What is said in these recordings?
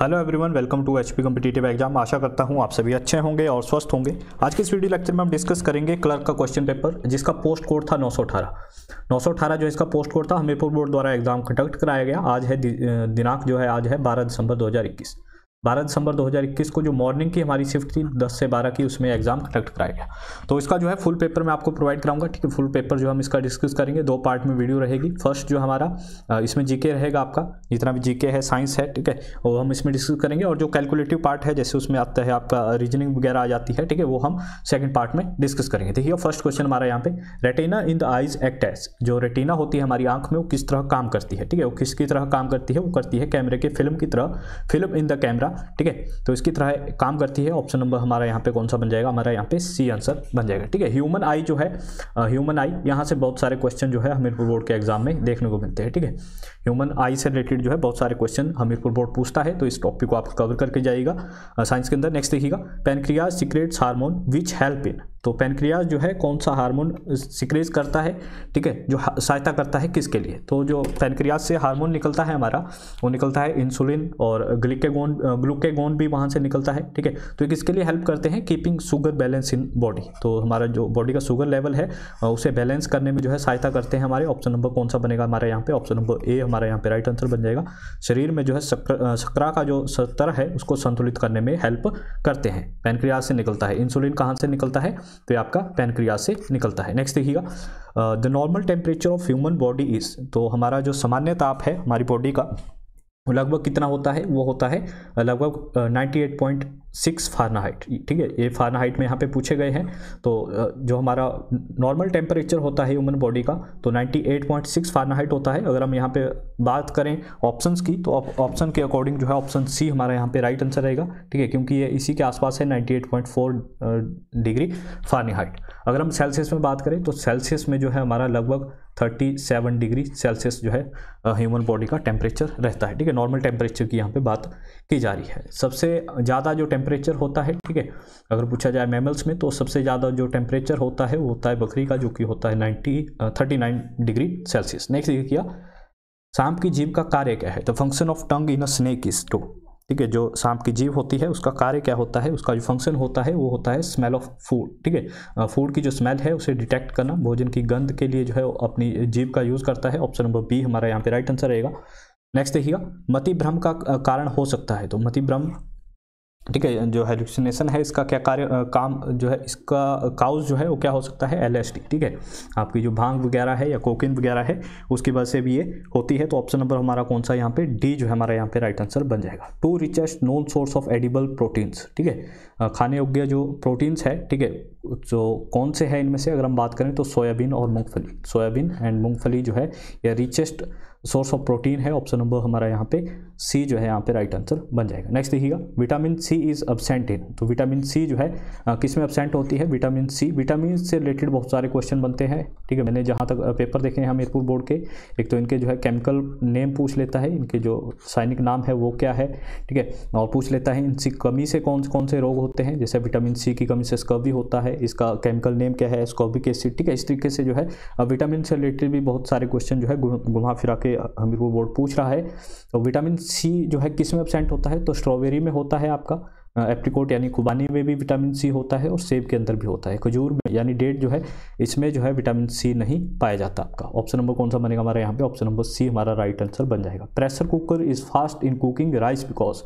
hello everyone welcome to HP competitive exam आशा करता हूं आप सभी अच्छे होंगे और स्वस्थ होंगे आज के इस वीडियो लेक्चर में हम डिस्कस करेंगे क्लर्क का क्वेश्चन पेपर जिसका पोस्ट कोड था 918 918 जो इसका पोस्ट कोड था हमीरपुर बोर्ड द्वारा एग्जाम कंडक्ट कराया गया आज है दिनांक जो है आज है बारह दिसंबर दो बारह दिसंबर 2021 को जो मॉर्निंग की हमारी शिफ्ट थी दस से बारह की उसमें एग्जाम कंडक्ट कराया गया तो इसका जो है फुल पेपर मैं आपको प्रोवाइड कराऊंगा ठीक है फुल पेपर जो हम इसका डिस्कस करेंगे दो पार्ट में वीडियो रहेगी फर्स्ट जो हमारा इसमें जीके रहेगा आपका जितना भी जीके है साइंस है ठीक है वो हम इसमें डिस्कस करेंगे और जो कैलकुलेटिव पार्ट है जैसे उसमें आता है आपका रीजनिंग वगैरह आ जाती है ठीक है वो हम सेकेंड पार्ट में डिस्कस करेंगे देखिए फर्स्ट क्वेश्चन हमारा यहाँ पे retina in the eyes act as जो रेटेना होती है हमारी आंख में वो किस तरह काम करती है ठीक है वो किसकी तरह काम करती है वो करती है कैमरे के फिल्म की तरह फिल्म इन द कैमरा मेरा ठीक है तो इसकी तरह काम करती है ऑप्शन नंबर हमारा यहाँ पे कौन सा बन जाएगा हमारा यहाँ पे सी आंसर बन जाएगा ठीक है ह्यूमन आई जो है ह्यूमन आई यहाँ से बहुत सारे क्वेश्चन जो है हमीरपुर बोर्ड के एग्जाम में देखने को मिलते हैं ठीक है ह्यूमन आई से रिलेटेड जो है बहुत सारे क्वेश्चन हमीरपुर बोर्ड पूछता है तो इस टॉपिक को आप कवर करके जाइएगा साइंस के अंदर नेक्स्ट देखिएगा pancreas secretes hormone which help in तो पेनक्रियाज जो है कौन सा हार्मोन सिक्रेज करता है ठीक है जो सहायता करता है किसके लिए तो जो पेनक्रियाज से हार्मोन निकलता है हमारा वो निकलता है इंसुलिन और ग्लिकेगोन ग्लूकेगोन भी वहाँ से निकलता है ठीक है तो किसके लिए हेल्प करते हैं keeping sugar balance in body तो हमारा जो बॉडी का शुगर लेवल है उसे बैलेंस करने में जो है सहायता करते हैं हमारे ऑप्शन नंबर कौन सा बनेगा हमारे यहाँ पर ऑप्शन नंबर ए हमारे यहाँ पर राइट आंसर बन जाएगा शरीर में जो है सक्रा का जो स्तर है उसको संतुलित करने में हेल्प करते हैं पेनक्रियाज से निकलता है इंसुलिन कहाँ से निकलता है तो ये आपका पेनक्रिया से निकलता है नेक्स्ट देखिएगा the normal temperature of human body is तो हमारा जो सामान्य ताप है हमारी बॉडी का लगभग कितना होता है वो होता है लगभग 98.6 फारनाहाइट ठीक है ये फारनाहाइट में यहाँ पे पूछे गए हैं तो जो हमारा नॉर्मल टेम्परेचर होता है ह्यूमन बॉडी का तो 98.6 फारनाहाइट होता है अगर हम यहाँ पे बात करें ऑप्शंस की तो ऑप्शन के अकॉर्डिंग जो है ऑप्शन सी हमारा यहाँ पे राइट आंसर रहेगा ठीक है क्योंकि ये इसी के आसपास है नाइन्टी डिग्री फारनाहाइट अगर हम सेल्सियस में बात करें तो सेल्सियस में जो है हमारा लगभग 37 डिग्री सेल्सियस जो है ह्यूमन बॉडी का टेम्परेचर रहता है ठीक है नॉर्मल टेम्परेचर की यहाँ पे बात की जा रही है सबसे ज़्यादा जो टेम्परेचर होता है ठीक है अगर पूछा जाए मेमल्स में तो सबसे ज़्यादा जो टेम्परेचर होता है वो होता है बकरी का जो कि होता है ninety thirty degree Celsius next ये किया सांप की जीव का कार्य क्या है the function of tongue in a snake is to ठीक है जो सांप की जीव होती है उसका कार्य क्या होता है उसका जो फंक्शन होता है वो होता है स्मेल ऑफ फूड ठीक है फूड की जो स्मेल है उसे डिटेक्ट करना भोजन की गंध के लिए जो है अपनी जीव का यूज़ करता है ऑप्शन नंबर बी हमारा यहाँ पे राइट आंसर रहेगा नेक्स्ट देखिएगा मति भ्रम का कारण हो सकता है तो मति भ्रम ठीक है जो हेलुसिनेशन है इसका क्या कार्य काम जो है इसका काउज जो है वो क्या हो सकता है एल ठीक है आपकी जो भांग वगैरह है या कोकिन वगैरह है उसकी वजह से भी ये होती है तो ऑप्शन नंबर हमारा कौन सा यहाँ पे डी जो है हमारा यहाँ पे राइट आंसर बन जाएगा two richest known source of edible proteins ठीक है खाने योग्य जो प्रोटीन्स है ठीक है जो कौन से है इनमें से अगर हम बात करें तो सोयाबीन और मूंगफली सोयाबीन एंड मूंगफली जो है यह रिचेस्ट सोर्स ऑफ प्रोटीन है ऑप्शन नंबर हमारा यहाँ पे सी जो है यहाँ पे राइट आंसर बन जाएगा नेक्स्ट देखिएगा vitamin C is absent in तो विटामिन सी जो है किस में अब्सेंट होती है विटामिन सी विटामिन से रिलेटेड बहुत सारे क्वेश्चन बनते हैं ठीक है मैंने जहाँ तक पेपर देखे हैं हमीरपुर बोर्ड के एक तो इनके जो है केमिकल नेम पूछ लेता है इनके जो रासायनिक नाम है वो क्या है ठीक है और पूछ लेता है इनकी कमी से कौन कौन से रोग होते हैं जैसे विटामिन सी की कमी से स्कर्वी होता है इसका केमिकल नेम क्या है स्कॉबिक एसिड ठीक है इस तरीके से जो है विटामिन से रिलेटेड भी बहुत सारे क्वेश्चन जो है घुमा फिरा के हमीरपुर बोर्ड पूछ रहा है तो विटामिन सी जो है किस में एबसेंट होता है तो स्ट्रॉबेरी में होता है आपका एप्रिकोट यानी खुबानी में भी विटामिन सी होता है और सेब के अंदर भी होता है खजूर में यानी डेट जो है इसमें जो है विटामिन सी नहीं पाया जाता आपका ऑप्शन नंबर कौन सा बनेगा हमारे यहाँ पे ऑप्शन नंबर सी हमारा राइट आंसर बन जाएगा pressure cooker is fast in cooking rice because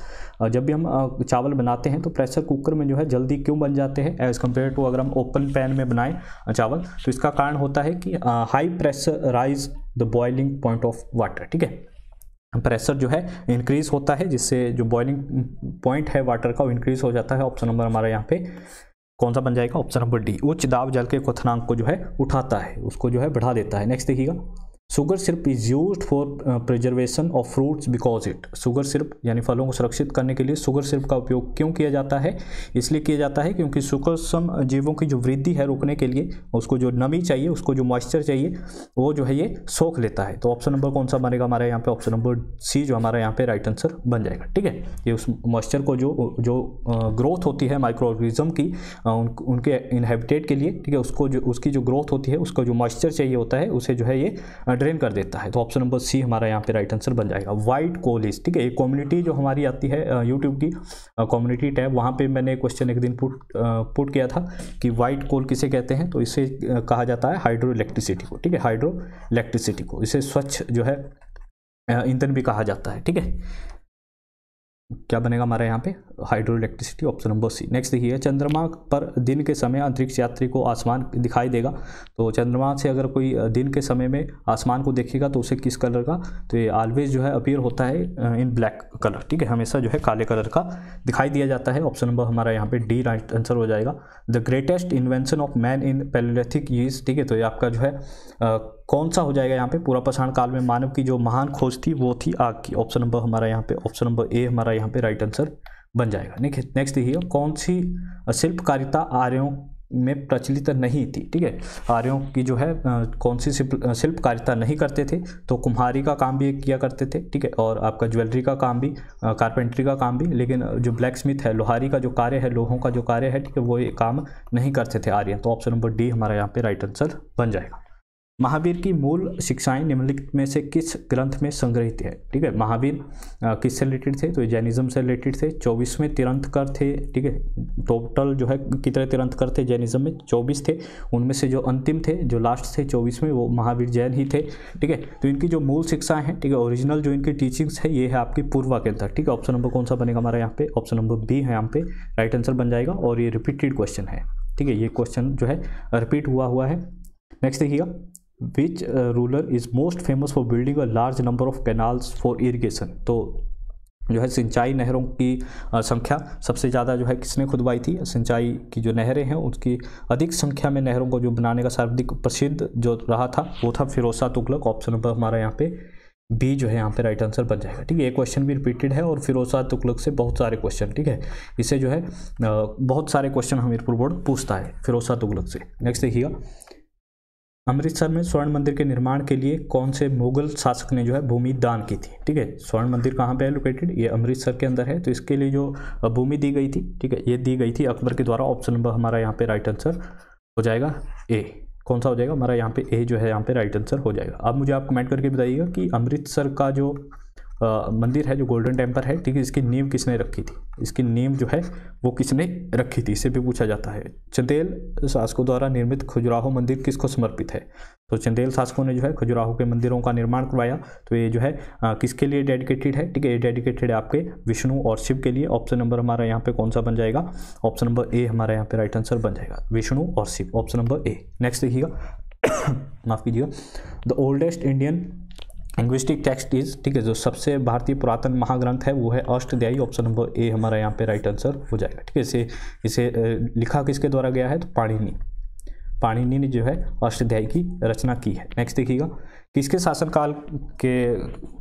जब भी हम चावल बनाते हैं तो प्रेशर कुकर में जो है जल्दी क्यों बन जाते हैं एज़ कम्पेयर टू अगर हम ओपन पैन में बनाएं चावल तो इसका कारण होता है कि high pressure raise the boiling point of water ठीक है प्रेशर जो है इंक्रीज़ होता है जिससे जो बॉइलिंग पॉइंट है वाटर का वो इंक्रीज़ हो जाता है ऑप्शन नंबर हमारा यहाँ पे कौन सा बन जाएगा ऑप्शन नंबर डी उच्च दाब जल के क्वथनांक को जो है उठाता है उसको जो है बढ़ा देता है नेक्स्ट देखिएगा sugar syrup is use for preservation of fruits because it sugar syrup यानी फलों को सुरक्षित करने के लिए सुगर सिर्फ का उपयोग क्यों किया जाता है इसलिए किया जाता है क्योंकि सूक्ष्म uh, जीवों की जो वृद्धि है रोकने के लिए उसको जो नमी चाहिए उसको जो मॉइस्चर चाहिए वो जो है ये सोख लेता है तो ऑप्शन नंबर कौन सा बनेगा हमारे यहाँ पे ऑप्शन नंबर सी जो हमारा यहाँ पे राइट आंसर बन जाएगा ठीक है ये उस मॉइस्चर को जो जो ग्रोथ uh, होती है माइक्रो ऑर्गेनिज्म की uh, उन, उनके इनहेबिटेट के लिए ठीक है उसको जो उसकी जो ग्रोथ होती है उसका जो मॉइस्चर चाहिए होता है उसे जो है ये ड्रेन कर देता है तो ऑप्शन नंबर सी हमारा यहाँ पे राइट आंसर बन जाएगा वाइट कोलिस ठीक है एक कम्युनिटी जो हमारी आती है यूट्यूब की कम्युनिटी टैब वहाँ पे मैंने क्वेश्चन एक दिन पुट पुट किया था कि वाइट कोल किसे कहते हैं तो इसे कहा जाता है हाइड्रो इलेक्ट्रिसिटी को ठीक है हाइड्रो इलेक्ट्रिसिटी को इसे स्वच्छ जो है ईंधन भी कहा जाता है ठीक है क्या बनेगा हमारा यहाँ पे hydro electricity option number C next देखिए चंद्रमा पर दिन के समय अंतरिक्ष यात्री को आसमान दिखाई देगा तो चंद्रमा से अगर कोई दिन के समय में आसमान को देखेगा तो उसे किस कलर का तो ये ऑलवेज जो है अपीयर होता है इन ब्लैक कलर ठीक है हमेशा जो है काले कलर का दिखाई दिया जाता है ऑप्शन नंबर हमारा यहाँ पर डी राइट आंसर हो जाएगा the greatest invention of man in Paleolithic use ठीक है तो ये आपका जो है कौन सा हो जाएगा यहाँ पे पूरा पषाण काल में मानव की जो महान खोज थी वो थी आग की ऑप्शन नंबर हमारा यहाँ पे ऑप्शन नंबर ए हमारा यहाँ पे राइट आंसर बन जाएगा नेक्स्ट नेक्स्ट देखिए कौन सी शिल्पकारिता आर्यों में प्रचलित नहीं थी ठीक है आर्यों की जो है आ, कौन सी शिल्पकारिता नहीं करते थे तो कुम्हारी का काम भी किया करते थे ठीक है और आपका ज्वेलरी का काम भी कारपेंट्री का काम भी लेकिन जो ब्लैक स्मिथ है लोहारी का जो कार्य है लोहों का जो कार्य है ठीक है वो ये काम नहीं करते थे आर्यन तो ऑप्शन नंबर डी हमारा यहाँ पे राइट आंसर बन जाएगा महावीर की मूल शिक्षाएं निम्नलिखित में से किस ग्रंथ में संग्रहित है ठीक है महावीर किससे रिलेटेड थे तो जैनिज्म से रिलेटेड थे चौबीसवें तिरंतकर थे ठीक है टोटल जो है कितने तिरंतकर थे जैनिज्म में चौबीस थे उनमें से जो अंतिम थे जो लास्ट थे चौबीसवें वो महावीर जैन ही थे ठीक है तो इनकी जो मूल शिक्षाएं हैं ठीक है ओरिजिनल जो इनकी टीचिंग्स है ये है आपकी पूर्वा के अंदर ठीक है ऑप्शन नंबर कौन सा बनेगा हमारा यहाँ पे ऑप्शन नंबर बी है यहाँ पे राइट आंसर बन जाएगा और ये रिपीटेड क्वेश्चन है ठीक है ये क्वेश्चन जो है रिपीट हुआ हुआ है नेक्स्ट देखिएगा which ruler is most famous for building a large number of canals for irrigation तो जो है सिंचाई नहरों की संख्या सबसे ज़्यादा जो है किसने खुदवाई थी सिंचाई की जो नहरें हैं उसकी अधिक संख्या में नहरों को जो बनाने का सर्वाधिक प्रसिद्ध जो रहा था वो था फिरोसा तुगलक ऑप्शन नंबर हमारा यहाँ पे बी जो है यहाँ पे राइट आंसर बन जाएगा ठीक है एक क्वेश्चन भी रिपीटेड है और फिरोसा तुगलक से बहुत सारे क्वेश्चन ठीक है इसे जो है बहुत सारे क्वेश्चन हमीरपुर बोर्ड पूछता है फिरोसा तुगलक से नेक्स्ट देखिएगा अमृतसर में स्वर्ण मंदिर के निर्माण के लिए कौन से मुगल शासक ने जो है भूमि दान की थी ठीक है स्वर्ण मंदिर कहाँ पे है लोकेटेड ये अमृतसर के अंदर है तो इसके लिए जो भूमि दी गई थी ठीक है ये दी गई थी अकबर के द्वारा ऑप्शन नंबर हमारा यहाँ पे राइट आंसर हो जाएगा ए कौन सा हो जाएगा हमारा यहाँ पे ए जो है यहाँ पे राइट आंसर हो जाएगा अब मुझे आप कमेंट करके बताइएगा कि अमृतसर का जो मंदिर है जो गोल्डन टेम्पल है ठीक है इसकी नींव किसने रखी थी इसकी नींव जो है वो किसने रखी थी इसे भी पूछा जाता है चंदेल शासकों द्वारा निर्मित खजुराहो मंदिर किसको समर्पित है तो चंदेल शासकों ने जो है खजुराहो के मंदिरों का निर्माण करवाया तो ये जो है आ, किसके लिए डेडिकेटेड है ठीक है ये डेडिकेटेड है आपके विष्णु और शिव के लिए ऑप्शन नंबर हमारा यहाँ पे कौन सा बन जाएगा ऑप्शन नंबर ए हमारा यहाँ पे राइट आंसर बन जाएगा विष्णु और Shiva option number A next देखिएगा माफ़ कीजिएगा the oldest Indian linguistic text is ठीक है जो सबसे भारतीय पुरातन महाग्रंथ है वो है अष्टध्यायी ऑप्शन नंबर ए हमारा यहाँ पे राइट आंसर हो जाएगा ठीक है इसे इसे लिखा किसके द्वारा गया है तो पाणिनि पाणिनि ने जो है अष्टध्यायी की रचना की है नेक्स्ट देखिएगा किसके शासनकाल के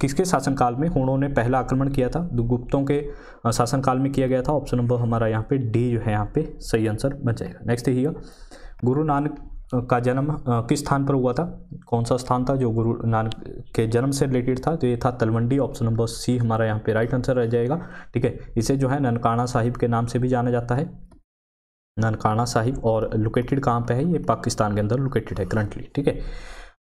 किसके शासनकाल में होणों ने पहला आक्रमण किया था गुप्तों के शासनकाल में किया गया था ऑप्शन नंबर हमारा यहाँ पे डी जो है यहाँ पे सही आंसर बन जाएगा नेक्स्ट देखिएगा गुरु नानक का जन्म किस स्थान पर हुआ था कौन सा स्थान था जो गुरु नानक के जन्म से रिलेटेड था तो ये था तलवंडी ऑप्शन नंबर सी हमारा यहाँ पे राइट आंसर रह जाएगा ठीक है इसे जो है ननकाना साहिब के नाम से भी जाना जाता है ननकाना साहिब और लोकेटेड कहाँ पे है ये पाकिस्तान के अंदर लोकेटेड है करंटली ठीक है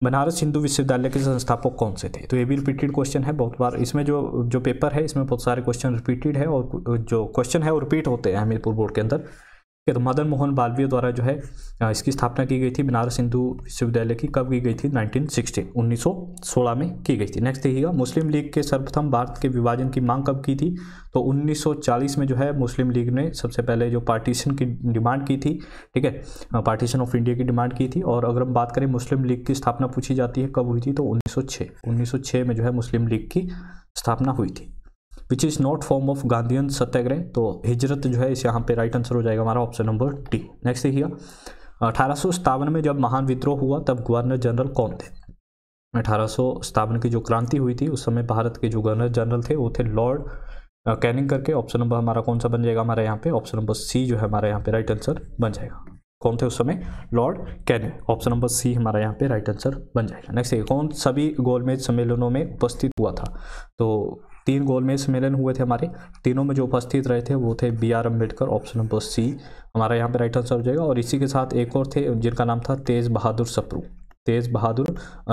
बनारस हिंदू विश्वविद्यालय के संस्थापक कौन से थे तो ये भी रिपीटेड क्वेश्चन है बहुत बार इसमें जो जो पेपर है इसमें बहुत सारे क्वेश्चन रिपीटेड है और जो क्वेश्चन है वो रिपीट होते हैं हमीरपुर बोर्ड के अंदर तो मदन मोहन मालवीय द्वारा जो है इसकी स्थापना की गई थी बनारस हिंदू विश्वविद्यालय की कब की गई थी 1916 1916 में की गई थी नेक्स्ट देखिएगा मुस्लिम लीग के सर्वप्रथम भारत के विभाजन की मांग कब की थी तो 1940 में जो है मुस्लिम लीग ने सबसे पहले जो पार्टीशन की डिमांड की थी ठीक है पार्टीशन ऑफ इंडिया की डिमांड की थी और अगर हम बात करें मुस्लिम लीग की स्थापना पूछी जाती है कब हुई थी तो उन्नीस सौ में जो है मुस्लिम लीग की स्थापना हुई थी which is not form of Gandhian satyagraha तो हिजरत जो है इस यहाँ पे राइट आंसर हो जाएगा हमारा ऑप्शन नंबर डी नेक्स्ट देखिए अठारह में जब महान विद्रोह हुआ तब गवर्नर जनरल कौन थे अठारह की जो क्रांति हुई थी उस समय भारत के जो गवर्नर जनरल थे वो थे लॉर्ड कैनिंग करके ऑप्शन नंबर हमारा कौन सा बन जाएगा हमारे यहाँ पे ऑप्शन नंबर सी जो है हमारे यहाँ पे राइट आंसर बन जाएगा कौन थे उस समय Lord Canning option number C हमारा यहाँ पे राइट आंसर बन जाएगा नेक्स्ट कौन सभी गोलमेज सम्मेलनों में उपस्थित हुआ था तो तीन गोलमेज सम्मेलन हुए थे हमारे तीनों में जो उपस्थित रहे थे वो थे B R Ambedkar option number C हमारा यहाँ पे राइट आंसर हो जाएगा और इसी के साथ एक और थे जिनका नाम था तेज़ बहादुर सप्रू तेज़ बहादुर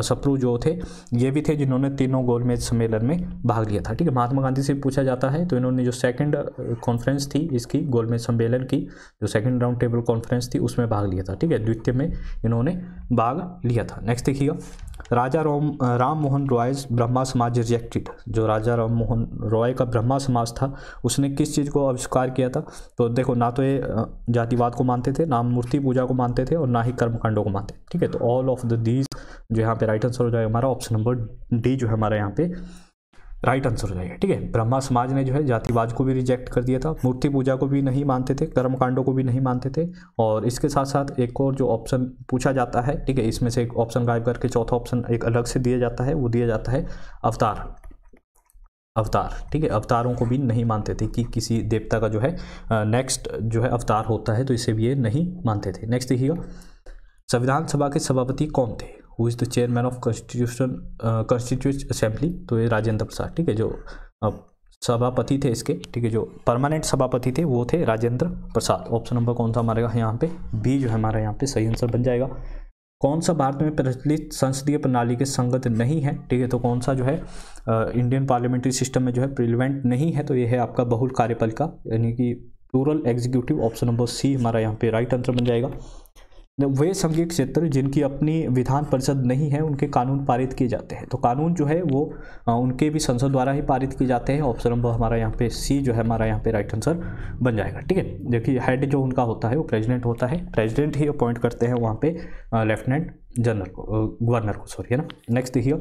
सप्रू जो थे ये भी थे जिन्होंने तीनों गोलमेज सम्मेलन में भाग लिया था ठीक है महात्मा गांधी से पूछा जाता है तो इन्होंने जो सेकंड कॉन्फ्रेंस थी इसकी गोलमेज सम्मेलन की जो सेकंड राउंड टेबल कॉन्फ्रेंस थी उसमें भाग लिया था ठीक है द्वितीय में इन्होंने भाग लिया था नेक्स्ट देखिएगा राजा रोम राम मोहन रॉय ब्रह्मा समाज रिजेक्टेड जो राजा राम मोहन रॉय का ब्रह्मा समाज था उसने किस चीज़ को आविष्कार किया था तो देखो ना तो ये जातिवाद को मानते थे ना मूर्ति पूजा को मानते थे और ना ही कर्मकांडों को मानते ठीक है तो ऑल ऑफ द दीज जो यहाँ पे राइट आंसर हो जाएगा हमारा ऑप्शन नंबर डी जो है हमारा यहाँ पे राइट आंसर हो जाएगा ठीक है ब्रह्मा समाज ने जो है जातिवाद को भी रिजेक्ट कर दिया था मूर्ति पूजा को भी नहीं मानते थे कर्मकांडों को भी नहीं मानते थे और इसके साथ साथ एक और जो ऑप्शन पूछा जाता है ठीक है इसमें से एक ऑप्शन गायब करके चौथा ऑप्शन एक अलग से दिया जाता है वो दिया जाता है अवतार अवतार ठीक है अवतारों को भी नहीं मानते थे कि किसी देवता का जो है नेक्स्ट जो है अवतार होता है तो इसे भी ये नहीं मानते थे नेक्स्ट देखिएगा संविधान सभा के सभापति कौन थे who is the chairman of constitution constitute assembly तो ये राजेंद्र प्रसाद ठीक है जो सभापति थे इसके ठीक है जो परमानेंट सभापति थे वो थे राजेंद्र प्रसाद ऑप्शन नंबर कौन सा हमारे यहाँ पे बी जो है हमारे यहाँ पे सही आंसर बन जाएगा कौन सा भारत में प्रचलित संसदीय प्रणाली के संगत नहीं है ठीक है तो कौन सा जो है इंडियन पार्लियामेंट्री सिस्टम में जो है प्रिलिवेंट नहीं है तो ये है आपका बहुल कार्यपालिका यानी कि rural executive option number C हमारा यहाँ पे राइट आंसर बन जाएगा वे संघीय क्षेत्र जिनकी अपनी विधान परिषद नहीं है उनके कानून पारित किए जाते हैं तो कानून जो है वो उनके भी संसद द्वारा ही पारित किए जाते हैं ऑप्शन नंबर हमारा यहाँ पे सी जो है हमारा यहाँ पे राइट आंसर बन जाएगा ठीक है देखिए हेड जो उनका होता है वो प्रेसिडेंट होता है प्रेसिडेंट ही अपॉइंट करते हैं वहाँ पर लेफ्टिनेंट जनरल को गवर्नर को सॉरी है ना नेक्स्ट देखिए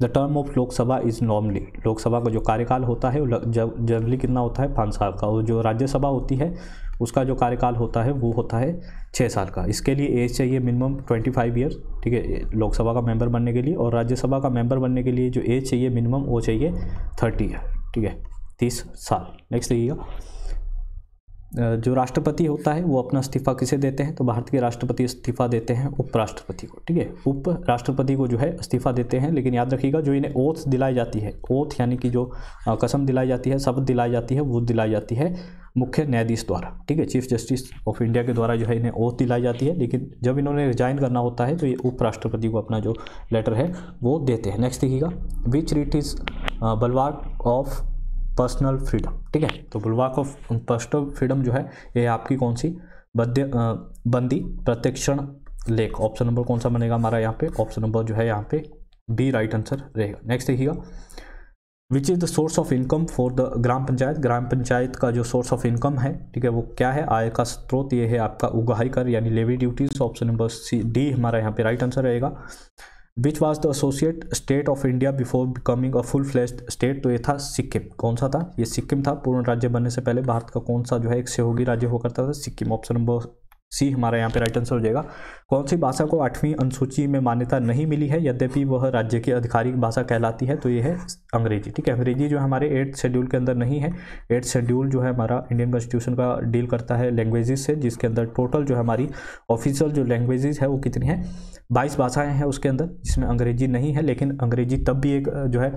the term of Lok Sabha is normally Lok Sabha का जो कार्यकाल होता है वो जनरली कितना होता है पाँच साल का और जो राज्यसभा होती है उसका जो कार्यकाल होता है वो होता है छः साल का इसके लिए एज चाहिए मिनिमम ट्वेंटी फाइव ईयर ठीक है लोकसभा का मेंबर बनने के लिए और राज्यसभा का मेंबर बनने के लिए जो एज चाहिए मिनिमम वो चाहिए थर्टी ईयर ठीक है तीस साल नेक्स्ट देखिएगा जो राष्ट्रपति होता है वो अपना इस्तीफा किसे देते हैं तो भारत के राष्ट्रपति इस्तीफा देते हैं उपराष्ट्रपति को ठीक है उप राष्ट्रपति को जो है इस्तीफा देते हैं लेकिन याद रखिएगा जो इन्हें ओथ दिलाई जाती है ओथ यानी कि जो कसम दिलाई जाती है शब्द दिलाई जाती है वो दिलाई जाती है मुख्य न्यायाधीश द्वारा ठीक है चीफ जस्टिस ऑफ इंडिया के द्वारा जो है इन्हें ओथ दिलाई जाती है लेकिन जब इन्होंने रिजाइन करना होता है तो ये उपराष्ट्रपति को अपना जो लेटर है वो देते हैं नेक्स्ट देखिएगा which writ is bulwark of personal freedom ठीक है तो बुलवाक ऑफ पर्सनल फ्रीडम जो है ये आपकी कौन सी बद्य बंदी प्रत्यक्षण लेख ऑप्शन नंबर कौन सा बनेगा हमारा यहाँ पे ऑप्शन नंबर जो है यहाँ पे बी राइट आंसर रहेगा नेक्स्ट देखिएगा which is the source of income for the gram panchayat gram panchayat का जो सोर्स ऑफ इनकम है ठीक है वो क्या है आय का स्रोत ये है आपका उगाही कर यानी levy duties option number C D हमारा यहाँ पे राइट आंसर रहेगा which was the associate state of India before becoming a full fledged state तो ये था सिक्किम कौन सा था ये सिक्किम था पूर्ण राज्य बनने से पहले भारत का कौन सा जो है एक सहयोगी राज्य हो करता था तो सिक्किम ऑप्शन नंबर सी हमारा यहाँ पे राइट आंसर हो जाएगा कौन सी भाषा को आठवीं अनुसूची में मान्यता नहीं मिली है यद्यपि वह राज्य की आधिकारिक भाषा कहलाती है तो ये है अंग्रेजी ठीक है अंग्रेजी जो हमारे एट्थ शेड्यूल के अंदर नहीं है एट्थ शेड्यूल जो है हमारा इंडियन कॉन्स्टिट्यूशन का डील करता है लैंग्वेजेस से जिसके अंदर टोटल जो हमारी ऑफिशियल जो लैंग्वेजेज है वो कितनी है बाईस भाषाएं हैं उसके अंदर जिसमें अंग्रेजी नहीं है लेकिन अंग्रेजी तब भी एक जो है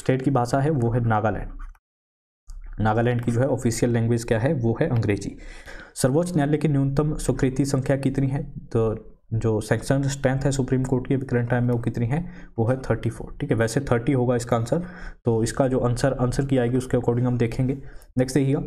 स्टेट की भाषा है वो है नागालैंड नागालैंड की जो है ऑफिशियल लैंग्वेज क्या है वो है अंग्रेजी सर्वोच्च न्यायालय की न्यूनतम स्वीकृति संख्या कितनी है तो जो सेक्शन स्ट्रेंथ है सुप्रीम कोर्ट की करंट टाइम में वो कितनी है वो है थर्टी फोर ठीक है वैसे थर्टी होगा इसका आंसर तो इसका जो आंसर आंसर की आएगी उसके अकॉर्डिंग हम देखेंगे नेक्स्ट देखिएगा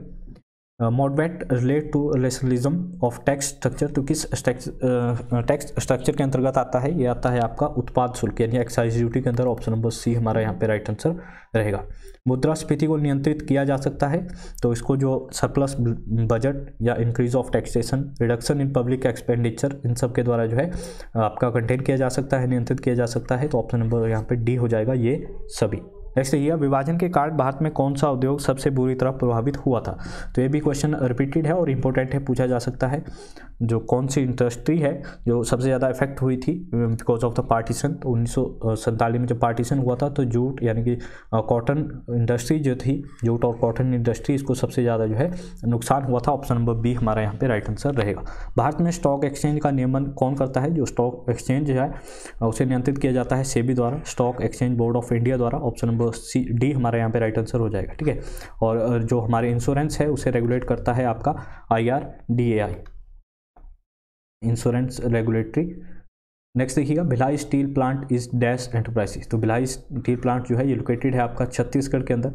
मॉडबैट relate to rationalism of tax structure तो किस टैक्स स्ट्रक्चर uh, uh, के अंतर्गत आता है ये आता है आपका उत्पाद शुल्क यानी एक्साइज ड्यूटी के अंदर ऑप्शन नंबर सी हमारा यहाँ पे राइट आंसर रहेगा मुद्रास्फीति को नियंत्रित किया जा सकता है तो इसको जो सरप्लस बजट या increase of taxation reduction in public expenditure इन सब के द्वारा जो है आपका कंटेन किया जा सकता है नियंत्रित किया जा सकता है तो ऑप्शन नंबर यहाँ पर डी हो जाएगा ये सभी नेक्स्ट यह विभाजन के कारण भारत में कौन सा उद्योग सबसे बुरी तरह प्रभावित हुआ था तो ये भी क्वेश्चन रिपीटेड है और इम्पोर्टेंट है पूछा जा सकता है जो कौन सी इंडस्ट्री है जो सबसे ज़्यादा इफेक्ट हुई थी बिकॉज ऑफ द पार्टीशन उन्नीस में जब पार्टीशन हुआ था तो जूट यानी कि कॉटन इंडस्ट्री जो थी जूट और कॉटन इंडस्ट्री इसको सबसे ज़्यादा जो है नुकसान हुआ था ऑप्शन नंबर बी हमारा यहाँ पर राइट आंसर रहेगा भारत में स्टॉक एक्सचेंज का नियमन कौन करता है जो स्टॉक एक्सचेंज है उसे नियंत्रित किया जाता है सेबी द्वारा stock exchange board of India द्वारा ऑप्शन नंबर वो सी डी हमारा यहाँ पे राइट आंसर हो जाएगा ठीक है और जो हमारे इंश्योरेंस है उसे रेगुलेट करता है आपका I R D A I insurance regulatory next देखिएगा Bhilai steel plant is dash enterprises तो भिलाई स्टील प्लांट जो है ये लोकेटेड है आपका छत्तीसगढ़ के अंदर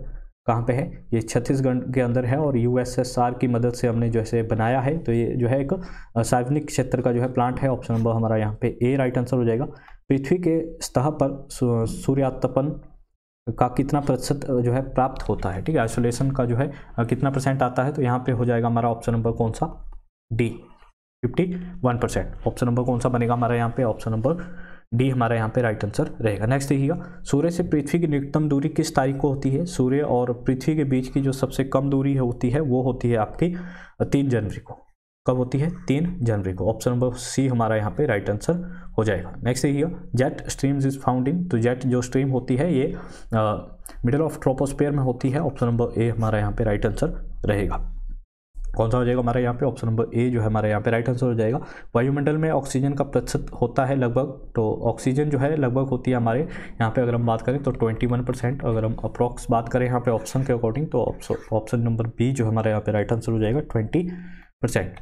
कहाँ पे है ये छत्तीसगढ़ के अंदर है और यूएसएसआर की मदद से हमने जो है बनाया है तो ये जो है एक सार्वजनिक क्षेत्र का जो है प्लांट है ऑप्शन नंबर हमारा यहाँ पे ए राइट आंसर हो जाएगा पृथ्वी के सतह पर सूर्यातपन का कितना प्रतिशत जो है प्राप्त होता है ठीक है आइसोलेशन का जो है कितना परसेंट आता है तो यहाँ पे हो जाएगा हमारा ऑप्शन नंबर कौन सा D fifty one percent option number कौन सा बनेगा हमारा यहाँ पे ऑप्शन नंबर डी हमारा यहाँ पे राइट आंसर रहेगा नेक्स्ट देखिएगा सूर्य से पृथ्वी की निकटतम दूरी किस तारीख को होती है सूर्य और पृथ्वी के बीच की जो सबसे कम दूरी होती है वो होती है आपकी तीन जनवरी को कब होती है तीन जनवरी को ऑप्शन नंबर सी हमारा यहाँ पे राइट आंसर हो जाएगा नेक्स्ट देखिए jet streams is found in तो जेट जो स्ट्रीम होती है ये मिडल ऑफ ट्रोपोस्पेयर में होती है ऑप्शन नंबर ए हमारा यहाँ पे राइट आंसर रहेगा कौन सा हो जाएगा हमारा यहाँ पे ऑप्शन नंबर ए जो है हमारे यहाँ पे राइट आंसर हो जाएगा वायुमंडल में ऑक्सीजन का प्रतिशत होता है लगभग तो ऑक्सीजन जो है लगभग होती है हमारे यहाँ पे अगर हम बात करें तो 21 परसेंट अगर हम अप्रॉक्स बात करें यहाँ पे ऑप्शन के अकॉर्डिंग तो ऑप्शन नंबर बी जो हमारे यहाँ पे राइट आंसर हो जाएगा ट्वेंटी परसेंट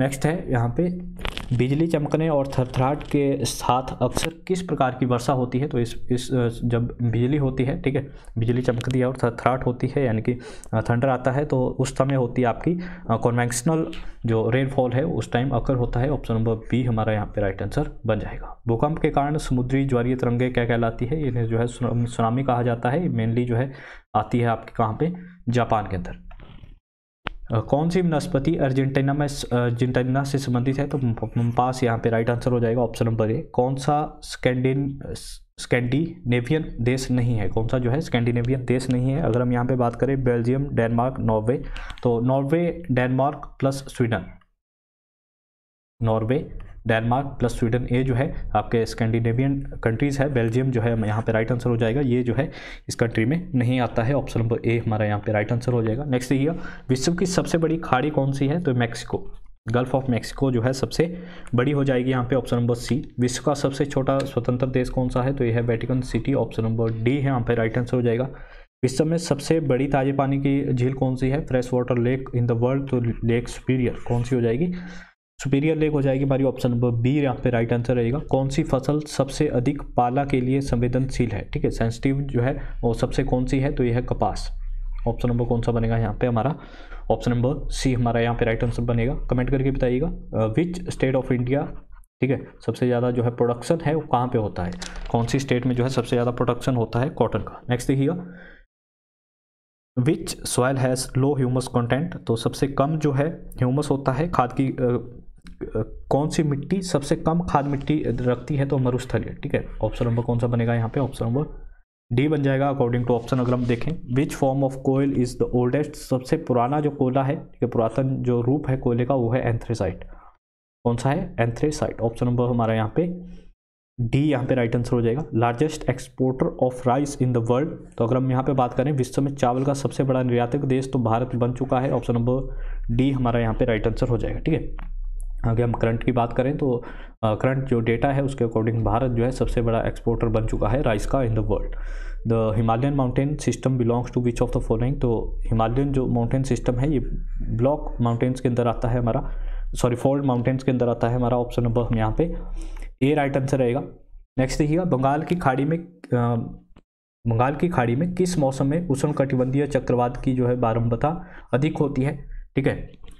नेक्स्ट है यहाँ पे बिजली चमकने और थरथराहट के साथ अक्सर किस प्रकार की वर्षा होती है तो इस इस जब बिजली होती है ठीक है बिजली चमकती है और थरथराहट होती है यानी कि थंडर आता है तो उस समय होती है आपकी कॉन्वेंशनल जो रेनफॉल है उस टाइम अक्सर होता है ऑप्शन नंबर बी हमारा यहाँ पे राइट आंसर बन जाएगा भूकंप के कारण समुद्री ज्वारीय तिरंगे क्या कहलाती है इन्हें जो है सुनामी कहा जाता है मेनली जो है आती है आपके कहाँ पर जापान के अंदर कौन सी वनस्पति अर्जेंटीना में अर्जेंटीना से संबंधित है तो पास यहाँ पे राइट आंसर हो जाएगा ऑप्शन नंबर ए कौन सा स्कैंडिन स्कैंडिनेवियन देश नहीं है कौन सा जो है स्कैंडिनेवियन देश नहीं है अगर हम यहाँ पे बात करें बेल्जियम डेनमार्क नॉर्वे तो Norway Denmark plus Sweden Norway Denmark plus Sweden A जो है आपके स्कैंडिनेवियन कंट्रीज़ है बेल्जियम जो है यहाँ पे राइट आंसर हो जाएगा ये जो है इस कंट्री में नहीं आता है ऑप्शन नंबर ए हमारा यहाँ पे राइट आंसर हो जाएगा नेक्स्ट ये विश्व की सबसे बड़ी खाड़ी कौन सी है तो मैक्सिको गल्फ ऑफ मैक्सिको जो है सबसे बड़ी हो जाएगी यहाँ पे ऑप्शन नंबर सी विश्व का सबसे छोटा स्वतंत्र देश कौन सा है तो यह है Vatican city option number D है यहाँ पे राइट आंसर हो जाएगा विश्व में सबसे बड़ी ताजे पानी की झील कौन सी है fresh water lake in the world तो लेक सुपीरियर कौन सी हो जाएगी सुपीरियर लेक हो जाएगी हमारी ऑप्शन नंबर बी यहाँ पे राइट आंसर रहेगा कौन सी फसल सबसे अधिक पाला के लिए संवेदनशील है ठीक है सेंसिटिव जो है वो सबसे कौन सी है तो यह है कपास ऑप्शन नंबर कौन सा बनेगा यहाँ पे हमारा ऑप्शन नंबर सी हमारा यहाँ पे राइट आंसर बनेगा कमेंट करके बताइएगा विच स्टेट ऑफ इंडिया ठीक है सबसे ज़्यादा जो है प्रोडक्शन है वो कहाँ पर होता है कौन सी स्टेट में जो है सबसे ज़्यादा प्रोडक्शन होता है कॉटन का नेक्स्ट देखिएगा which soil has low humus content तो सबसे कम जो है ह्यूमस होता है खाद की कौन सी मिट्टी सबसे कम खाद मिट्टी रखती है तो मरुस्थलीय ठीक है ऑप्शन नंबर कौन सा बनेगा यहाँ पे ऑप्शन नंबर डी बन जाएगा अकॉर्डिंग टू ऑप्शन अगर हम देखें which form of coal is the oldest सबसे पुराना जो कोयला है ठीक है पुरातन जो रूप है कोयले का वो है एंथ्रेसाइट कौन सा है एंथ्रेसाइट ऑप्शन नंबर हमारा यहाँ पे डी यहाँ पे राइट आंसर हो जाएगा largest exporter of rice in the world तो अगर हम यहाँ पे बात करें विश्व में चावल का सबसे बड़ा निर्यातक देश तो भारत बन चुका है ऑप्शन नंबर डी हमारा यहाँ पे राइट आंसर हो जाएगा ठीक है अगर हम करंट की बात करें तो करंट जो डेटा है उसके अकॉर्डिंग भारत जो है सबसे बड़ा एक्सपोर्टर बन चुका है राइस का in the world the Himalayan mountain system belongs to which of the following तो हिमालयन जो माउंटेन सिस्टम है ये ब्लॉक माउंटेन्स के अंदर आता है हमारा सॉरी फोल्ड माउंटेन्स के अंदर आता है हमारा ऑप्शन नंबर हम यहाँ पे ए राइट आंसर रहेगा नेक्स्ट देखिएगा बंगाल की खाड़ी में बंगाल की खाड़ी में किस मौसम में उष्ण कटिबंधीय चक्रवात की जो है बारम्बता अधिक होती है ठीक है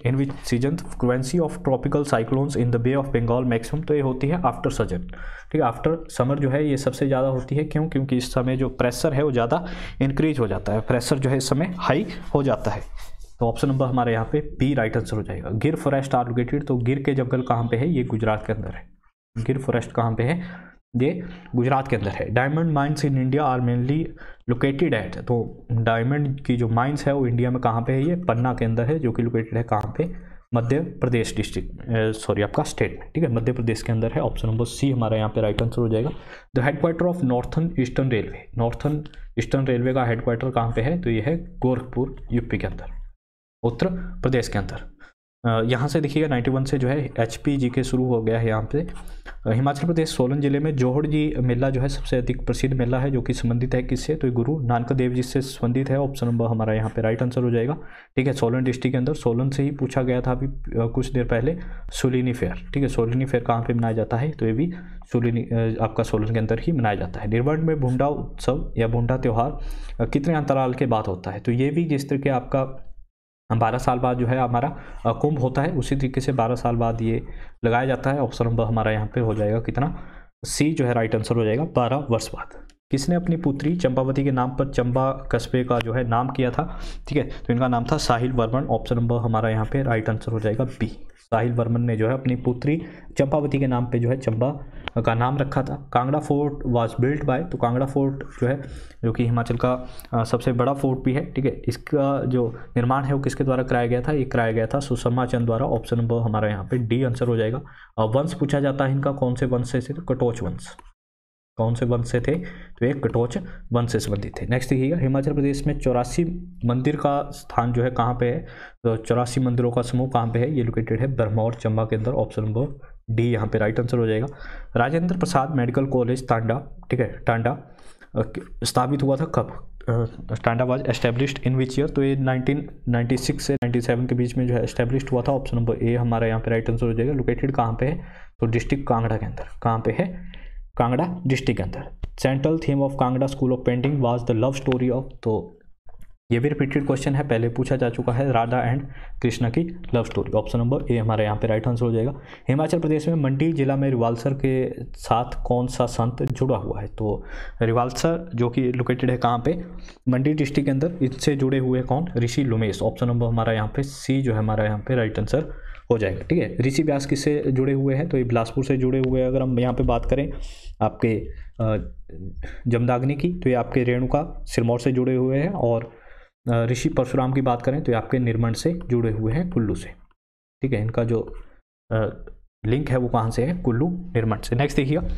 in which season frequency of tropical cyclones in the bay of Bengal maximum तो ये होती है आफ्टर सजन ठीक है आफ्टर समर जो है ये सबसे ज़्यादा होती है क्यों क्योंकि इस समय जो प्रेशर है वो ज़्यादा इंक्रीज हो जाता है प्रेशर जो है इस समय हाई हो जाता है तो ऑप्शन नंबर हमारे यहाँ पे बी राइट आंसर हो जाएगा गिर फॉरेस्ट आर लोकेटेड तो गिर के जंगल कहाँ पे है ये गुजरात के अंदर है गिर फॉरेस्ट कहाँ पे है ये गुजरात के अंदर है diamond mines in India are mainly located at तो डायमंड की जो माइंस है वो इंडिया में कहाँ पे है ये पन्ना के अंदर है जो कि लोकेटेड है कहाँ पे मध्य प्रदेश डिस्ट्रिक्ट सॉरी आपका स्टेट में ठीक है मध्य प्रदेश के अंदर है ऑप्शन नंबर सी हमारा यहाँ पे राइट आंसर हो जाएगा the headquarter of northern eastern railway northern eastern railway का हेडक्वार्टर कहाँ पे है तो ये है गोरखपुर यूपी के अंदर उत्तर प्रदेश के अंदर यहाँ से देखिएगा 91 से जो है एच पी जी के शुरू हो गया है यहाँ पे हिमाचल प्रदेश सोलन जिले में जोहड़ जी मेला जो है सबसे अधिक प्रसिद्ध मेला है जो कि संबंधित है किससे तो गुरु नानक देव जी से संबंधित है ऑप्शन नंबर हमारा यहाँ पे राइट आंसर हो जाएगा ठीक है सोलन डिस्ट्रिक्ट के अंदर सोलन से ही पूछा गया था अभी कुछ देर पहले सुलिनी फेयर ठीक है सोलिनी फेयर कहाँ पर मनाया जाता है तो ये भी सुलिनी आपका सोलन के अंदर ही मनाया जाता है निर्वण में भूडा उत्सव या भूडा त्यौहार कितने अंतराल के बाद होता है तो ये भी जिस तरह के आपका हाँ, बारह साल बाद जो है हमारा कुंभ होता है उसी तरीके से बारह साल बाद ये लगाया जाता है ऑप्शन नंबर हमारा यहाँ पे हो जाएगा कितना सी जो है राइट आंसर हो जाएगा बारह वर्ष बाद किसने अपनी पुत्री चंपावती के नाम पर चंबा कस्बे का जो है नाम किया था ठीक है तो इनका नाम था साहिल वर्मन ऑप्शन नंबर हमारा यहाँ पे राइट आंसर हो जाएगा बी साहिल वर्मन ने जो है अपनी पुत्री चंपावती के नाम पे जो है चंबा का नाम रखा था Kangra fort was built by तो कांगड़ा फोर्ट जो है जो कि हिमाचल का सबसे बड़ा फोर्ट भी है ठीक है इसका जो निर्माण है वो किसके द्वारा कराया गया था ये कराया गया था सुशर्मा चंद द्वारा ऑप्शन नंबर हमारा यहाँ पे डी आंसर हो जाएगा वंश पूछा जाता है इनका कौन से वंश है सिर्फ कटोच वंश कौन से वंश से थे तो ये कटोच वंश से संबंधित थे नेक्स्ट देखिएगा हिमाचल प्रदेश में चौरासी मंदिर का स्थान जो है कहाँ पे है तो चौरासी मंदिरों का समूह कहाँ पे है ये लोकेटेड है ब्रह्मौर चंबा के अंदर ऑप्शन नंबर डी यहाँ पे राइट आंसर हो जाएगा राजेंद्र प्रसाद मेडिकल कॉलेज टांडा ठीक है टांडा स्थापित हुआ था कब Tanda was established in which year तो ये 1996 से 97 के बीच में जो है एस्टेब्लिश्ड हुआ था ऑप्शन नंबर ए हमारा यहाँ पे राइट आंसर हो जाएगा लोकेटेड कहाँ पे है तो डिस्ट्रिक्ट कांगड़ा के अंदर कहाँ पे है कांगड़ा डिस्ट्रिक्ट के अंदर central theme of Kangra school of painting was the love story of तो ये भी रिपीटेड क्वेश्चन है पहले पूछा जा चुका है राधा एंड कृष्णा की love story option number A हमारे यहाँ पे राइट आंसर हो जाएगा हिमाचल प्रदेश में मंडी जिला में रिवाल्सर के साथ कौन सा संत जुड़ा हुआ है तो रिवाल्सर जो कि लोकेटेड है कहाँ पे मंडी डिस्ट्रिक्ट के अंदर इससे जुड़े हुए कौन ऋषि लुमेश ऑप्शन नंबर हमारा यहाँ पे सी जो है हमारा यहाँ पे राइट आंसर हो जाएगा ठीक है ऋषि व्यास किससे जुड़े हुए हैं तो ये बिलासपुर से जुड़े हुए हैं अगर हम यहाँ पे बात करें आपके जमदाग्नि की तो ये आपके रेणुका सिरमौर से जुड़े हुए हैं और ऋषि परशुराम की बात करें तो ये आपके निर्मण से जुड़े हुए हैं कुल्लू से ठीक है इनका जो लिंक है वो कहाँ से है कुल्लू निर्मण से नेक्स्ट देखिएगा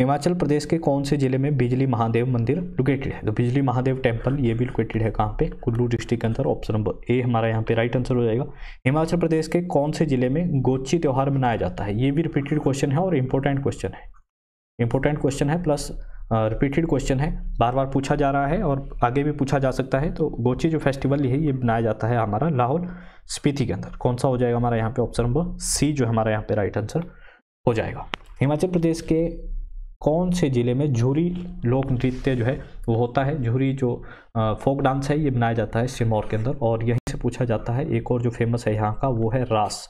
हिमाचल प्रदेश के कौन से ज़िले में बिजली महादेव मंदिर लोकेटेड है तो बिजली महादेव टेम्पल ये भी लोकेटेड है कहाँ पे कुल्लू डिस्ट्रिक्ट के अंदर ऑप्शन नंबर ए हमारा यहाँ पे राइट आंसर हो जाएगा हिमाचल प्रदेश के कौन से ज़िले में गोची त्यौहार मनाया जाता है ये भी रिपीटेड क्वेश्चन है और इम्पोर्टेंट क्वेश्चन है इंपॉर्टेंट क्वेश्चन है प्लस रिपीटेड क्वेश्चन है बार बार पूछा जा रहा है और आगे भी पूछा जा सकता है तो गोची जो फेस्टिवल है ये मनाया जाता है हमारा लाहौल स्पीति के अंदर कौन सा हो जाएगा हमारा यहाँ पे ऑप्शन नंबर सी जो हमारा यहाँ पे राइट आंसर हो जाएगा हिमाचल प्रदेश के कौन से ज़िले में झूरी लोक नृत्य जो है वो होता है झूरी जो फोक डांस है ये बनाया जाता है सिमौर के अंदर और यहीं से पूछा जाता है एक और जो फेमस है यहाँ का वो है रास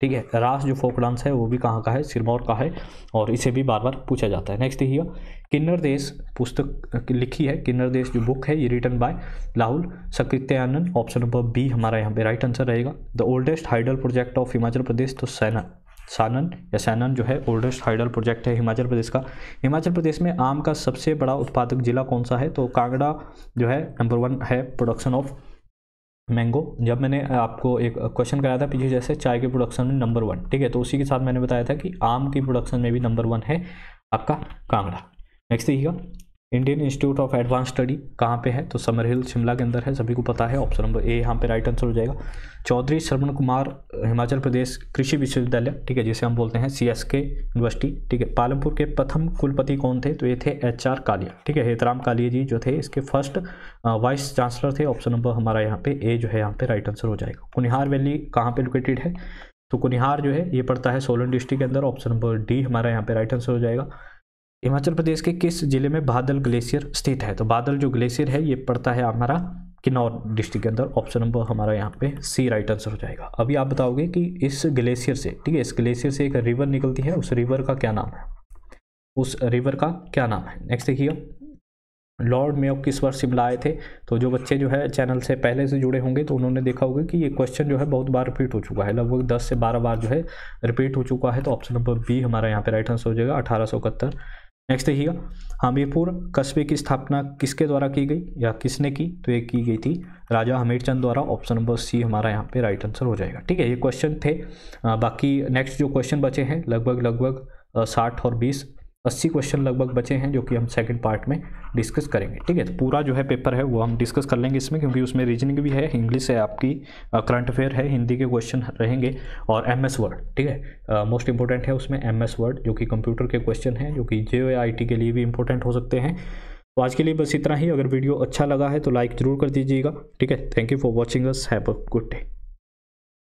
ठीक है रास जो फोक डांस है वो भी कहाँ का है सिरमौर का है और इसे भी बार बार पूछा जाता है नेक्स्ट देखिए किन्नर देश पुस्तक लिखी है किन्नर देश जो बुक है ये written by Rahul Sankrityayan option number B हमारा यहाँ पे राइट आंसर रहेगा the oldest hydel project of Himachal Pradesh तो सैना सानन या सैनन जो है ओल्डेस्ट हाइडल प्रोजेक्ट है हिमाचल प्रदेश का हिमाचल प्रदेश में आम का सबसे बड़ा उत्पादक जिला कौन सा है तो कांगड़ा जो है नंबर वन है प्रोडक्शन ऑफ मैंगो जब मैंने आपको एक क्वेश्चन कराया था पीछे जैसे चाय के प्रोडक्शन में नंबर वन ठीक है तो उसी के साथ मैंने बताया था कि आम की प्रोडक्शन में भी नंबर वन है आपका कांगड़ा नेक्स्ट देखिएगा Indian institute of advance study कहाँ पे है तो समर हिल शिमला के अंदर है सभी को पता है ऑप्शन नंबर ए यहाँ पे राइट आंसर हो जाएगा चौधरी श्रवण कुमार हिमाचल प्रदेश कृषि विश्वविद्यालय ठीक है जिसे हम बोलते हैं सी एस के यूनिवर्सिटी ठीक है पालमपुर के प्रथम कुलपति कौन थे तो ये थे एच आर कालिया ठीक है हेतराम कालिया जी जो थे इसके फर्स्ट वाइस चांसलर थे ऑप्शन नंबर हमारा यहाँ पे ए जो है यहाँ पे राइट आंसर हो जाएगा कुनिहार वैली कहाँ पे लोकेटेड है तो कुनिहार जो है ये पड़ता है सोलन डिस्ट्रिक्ट के अंदर ऑप्शन नंबर डी हमारा यहाँ पे राइट आंसर हो जाएगा हिमाचल प्रदेश के किस जिले में बादल ग्लेशियर स्थित है तो बादल जो ग्लेशियर है ये पड़ता है हमारा किन्नौर डिस्ट्रिक्ट के अंदर ऑप्शन नंबर हमारा यहाँ पे सी राइट आंसर हो जाएगा अभी आप बताओगे कि इस ग्लेशियर से ठीक है इस ग्लेशियर से एक रिवर निकलती है उस रिवर का क्या नाम है उस रिवर का क्या नाम है नेक्स्ट देखिए लॉर्ड मेयो किस वर्ष शिमला आए थे तो जो बच्चे जो है चैनल से पहले से जुड़े होंगे तो उन्होंने देखा होगा कि ये क्वेश्चन जो है बहुत बार रिपीट हो चुका है लगभग दस से बारह बार जो है रिपीट हो चुका है तो ऑप्शन नंबर बी हमारा यहाँ पे राइट आंसर हो जाएगा अठारह नेक्स्ट देखिएगा हमीरपुर कस्बे की स्थापना किसके द्वारा की गई या किसने की तो ये की गई थी राजा हमीर चंद द्वारा ऑप्शन नंबर सी हमारा यहाँ पे राइट आंसर हो जाएगा ठीक है ये क्वेश्चन थे बाकी नेक्स्ट जो क्वेश्चन बचे हैं लगभग लगभग साठ और बीस अस्सी क्वेश्चन लगभग बचे हैं जो कि हम सेकंड पार्ट में डिस्कस करेंगे ठीक है तो पूरा जो है पेपर है वो हम डिस्कस कर लेंगे इसमें क्योंकि उसमें रीजनिंग भी है इंग्लिश है आपकी करंट अफेयर है हिंदी के क्वेश्चन रहेंगे और एम एस वर्ड ठीक है मोस्ट इंपॉर्टेंट है उसमें एम एस वर्ड जो कि कंप्यूटर के क्वेश्चन हैं जो कि जे आई टी के लिए भी इंपॉर्टेंट हो सकते हैं तो आज के लिए बस इतना ही अगर वीडियो अच्छा लगा है तो लाइक ज़रूर कर दीजिएगा ठीक है thank you for watching us have a good day